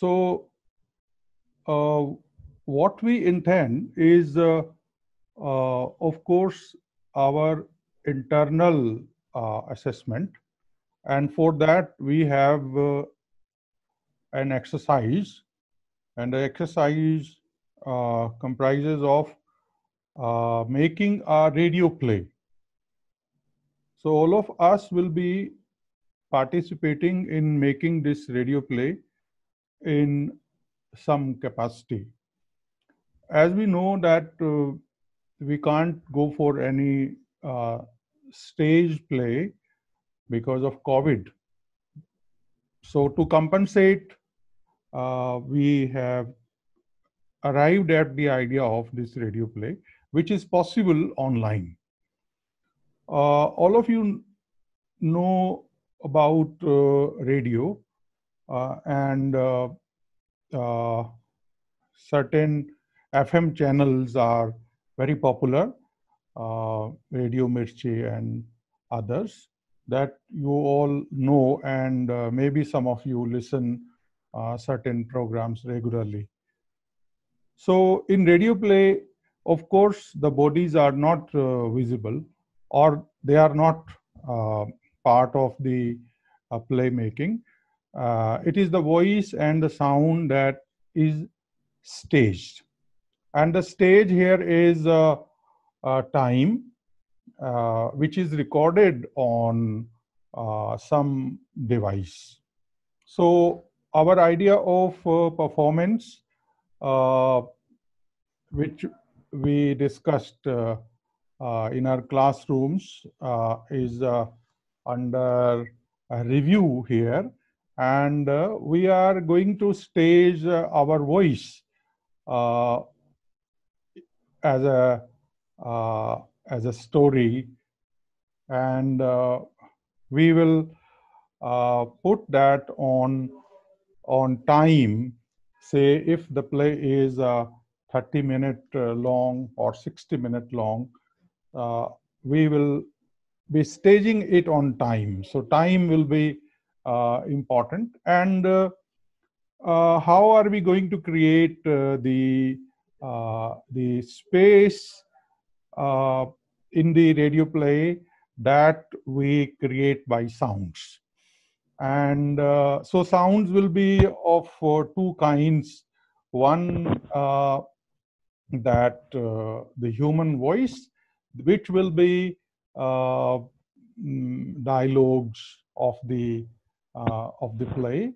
So uh, what we intend is, uh, uh, of course, our internal uh, assessment. And for that, we have uh, an exercise. And the exercise uh, comprises of making a radio play. So all of us will be participating in making this radio play in some capacity. As we know that uh, we can't go for any uh, stage play because of COVID. So to compensate, uh, we have arrived at the idea of this radio play, which is possible online. Uh, all of you know about uh, radio uh, and uh, uh, certain FM channels are very popular, Radio Mirchi and others that you all know and uh, maybe some of you listen uh, certain programs regularly so in radio play of course the bodies are not uh, visible or they are not part of the playmaking uh, it is the voice and the sound that is staged and the stage here is uh, uh, time uh, which is recorded on uh, some device so our idea of uh, performance which we discussed in our classrooms is under review here and uh, we are going to stage uh, our voice uh, as a uh, as a story and uh, we will uh, put that on on time say if the play is 30 minute long or 60 minute long we will be staging it on time so time will be uh, important. And uh, uh, how are we going to create the the space in the radio play that we create by sounds? and uh, so sounds will be of uh, two kinds one uh, that the human voice which will be mm, dialogues of the uh, of the play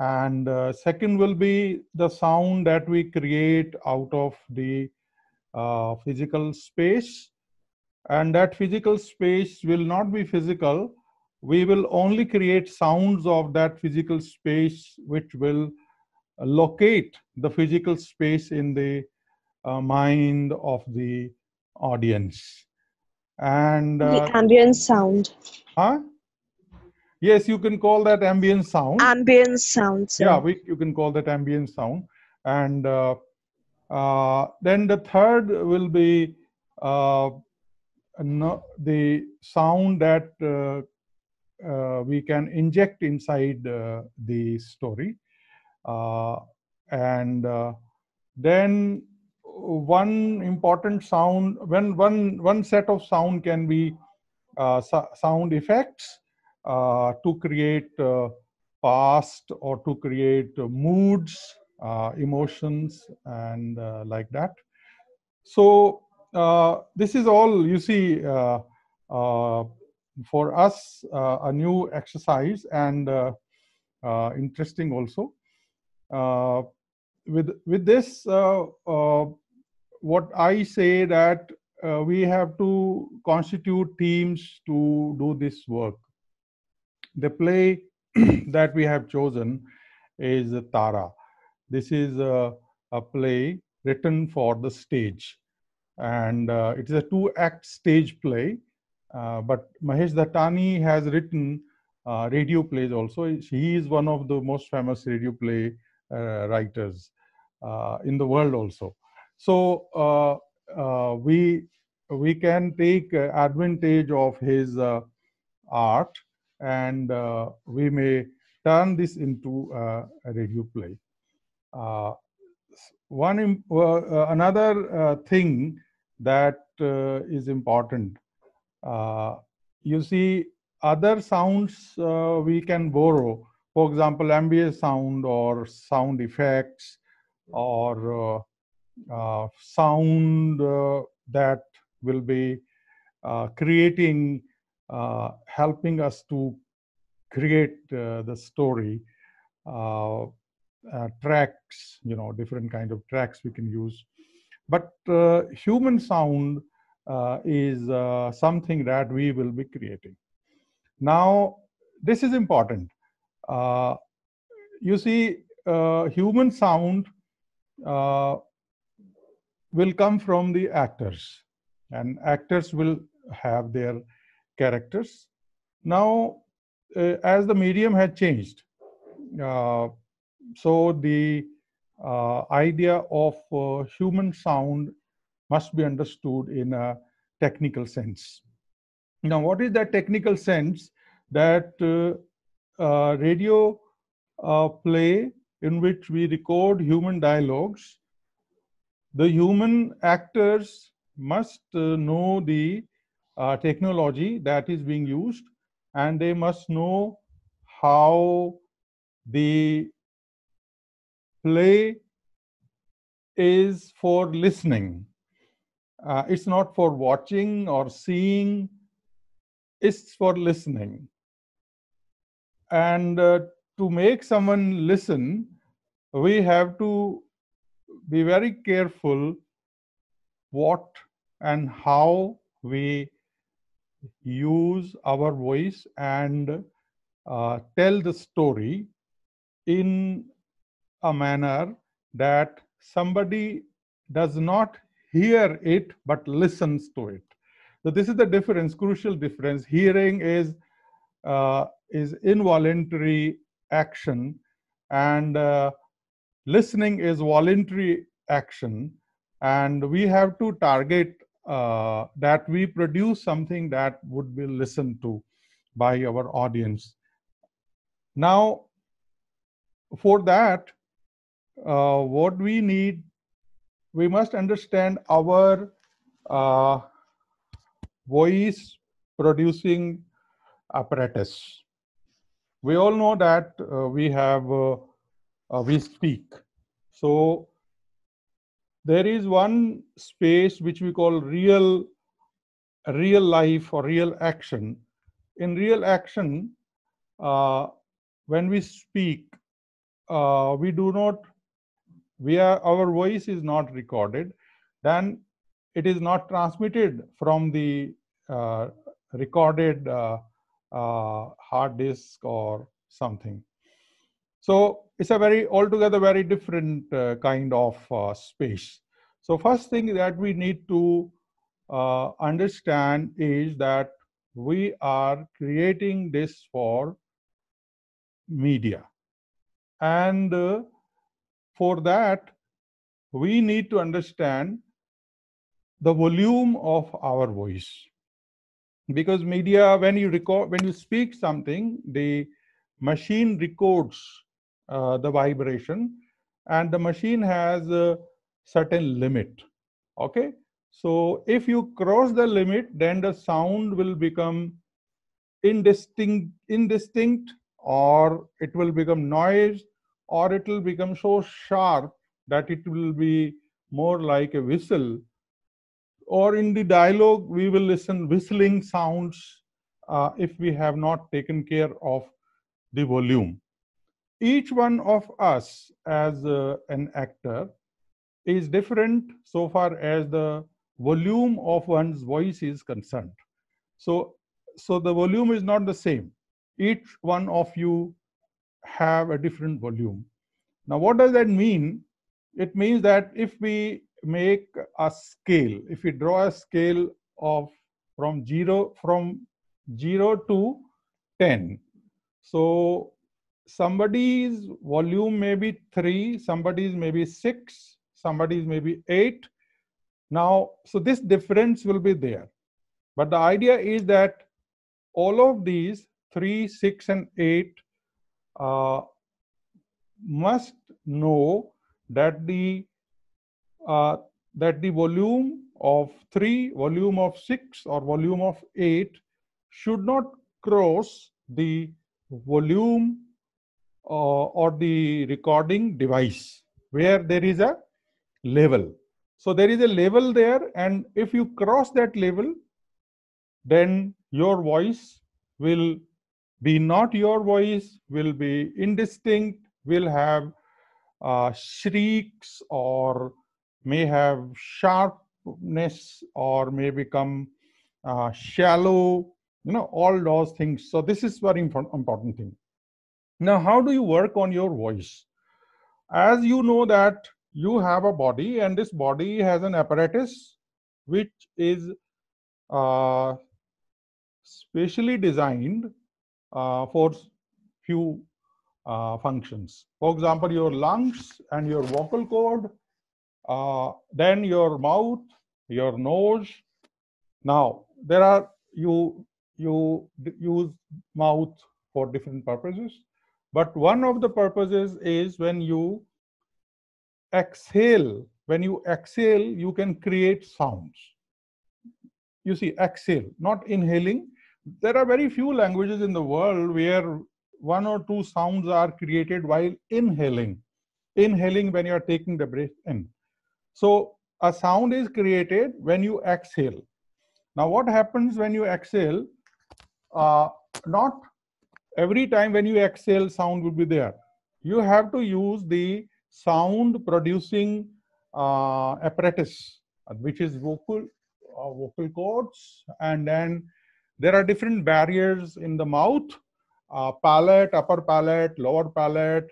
and uh, second will be the sound that we create out of the uh, physical space and that physical space will not be physical we will only create sounds of that physical space which will locate the physical space in the uh, mind of the audience and uh, the ambient sound huh yes you can call that ambient sound ambient sound sir. yeah we, you can call that ambient sound and uh, uh, then the third will be uh, no, the sound that uh, uh, we can inject inside uh, the story and then one important sound when one one set of sound can be sound effects uh, to create uh, past or to create moods, uh, emotions, and like that. So this is all you see for us a new exercise and interesting also. with with this what I say that uh, we have to constitute teams to do this work. The play that we have chosen is Tara. This is a, a play written for the stage, and uh, it is a two act stage play. Uh, but Mahesh Dattani has written uh, radio plays also. He is one of the most famous radio play uh, writers uh, in the world also. So uh, we we can take advantage of his art and uh, we may turn this into a radio play. Uh, one uh, uh, another thing that is important, you see other sounds we can borrow, for example, ambient sound or sound effects or uh, sound uh, that will be uh, creating uh, helping us to create uh, the story uh, uh, tracks you know different kind of tracks we can use but uh, human sound uh, is something that we will be creating now this is important you see human sound will come from the actors and actors will have their characters. Now, uh, as the medium had changed, uh, so the uh, idea of uh, human sound must be understood in a technical sense. Now, what is that technical sense? That uh, uh, radio play in which we record human dialogues, the human actors must know the uh, technology that is being used and they must know how the play is for listening uh, it's not for watching or seeing it's for listening and uh, to make someone listen we have to be very careful what and how we use our voice and uh, tell the story in a manner that somebody does not hear it but listens to it so this is the difference crucial difference hearing is uh, is involuntary action and uh, listening is voluntary action and we have to target uh, that we produce something that would be listened to by our audience. Now, for that, uh, what we need, we must understand our uh, voice producing apparatus. We all know that uh, we have, uh, uh, we speak. So there is one space which we call real real life or real action in real action uh, when we speak uh, we do not we are our voice is not recorded then it is not transmitted from the uh, recorded uh, uh, hard disk or something so it's a very altogether very different uh, kind of uh, space. So first thing that we need to uh, understand is that we are creating this for media. And uh, for that, we need to understand the volume of our voice because media when you record when you speak something the machine records uh, the vibration and the machine has a certain limit okay so if you cross the limit then the sound will become indistinct indistinct or it will become noise or it will become so sharp that it will be more like a whistle or in the dialogue we will listen whistling sounds uh, if we have not taken care of the volume each one of us as uh, an actor is different so far as the volume of one's voice is concerned so so the volume is not the same each one of you have a different volume now what does that mean it means that if we make a scale if we draw a scale of from 0 from 0 to 10 so somebody's volume may be three, somebody's maybe six, somebody's maybe eight. Now, so this difference will be there. But the idea is that all of these three, six, and eight uh, must know that the uh, that the volume of three, volume of six, or volume of eight should not cross the volume uh, or the recording device where there is a level. So there is a level there and if you cross that level, then your voice will be not your voice, will be indistinct, will have uh, shrieks or may have sharpness or may become uh, shallow, you know, all those things. So this is very important thing. Now, how do you work on your voice? As you know that you have a body and this body has an apparatus which is uh, specially designed uh, for few uh, functions. For example, your lungs and your vocal cord, uh, then your mouth, your nose. Now there are you you use mouth for different purposes. But one of the purposes is when you exhale, when you exhale, you can create sounds. You see, exhale, not inhaling. There are very few languages in the world where one or two sounds are created while inhaling. Inhaling when you are taking the breath in. So a sound is created when you exhale. Now, what happens when you exhale? Uh, not every time when you exhale sound will be there you have to use the sound producing uh, apparatus which is vocal uh, vocal cords and then there are different barriers in the mouth uh, palate upper palate lower palate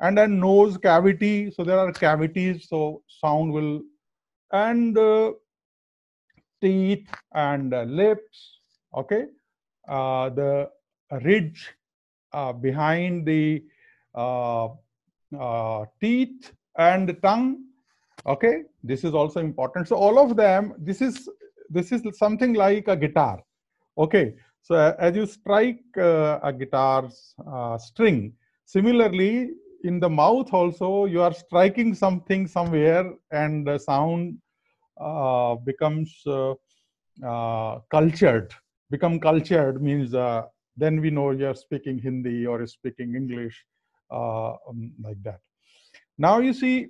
and then nose cavity so there are cavities so sound will and uh, teeth and uh, lips okay uh, the ridge uh, behind the uh, uh, teeth and tongue okay this is also important so all of them this is this is something like a guitar okay so as you strike uh, a guitar uh, string similarly in the mouth also you are striking something somewhere and the sound uh, becomes cultured become cultured means then we know you're speaking Hindi or you're speaking English, uh, um, like that. Now you see,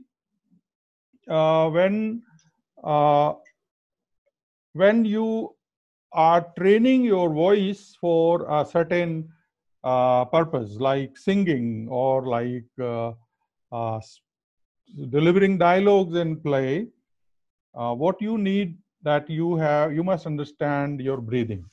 uh, when uh, when you are training your voice for a certain uh, purpose, like singing or like uh, uh, delivering dialogues in play, what you need that you have you must understand your breathing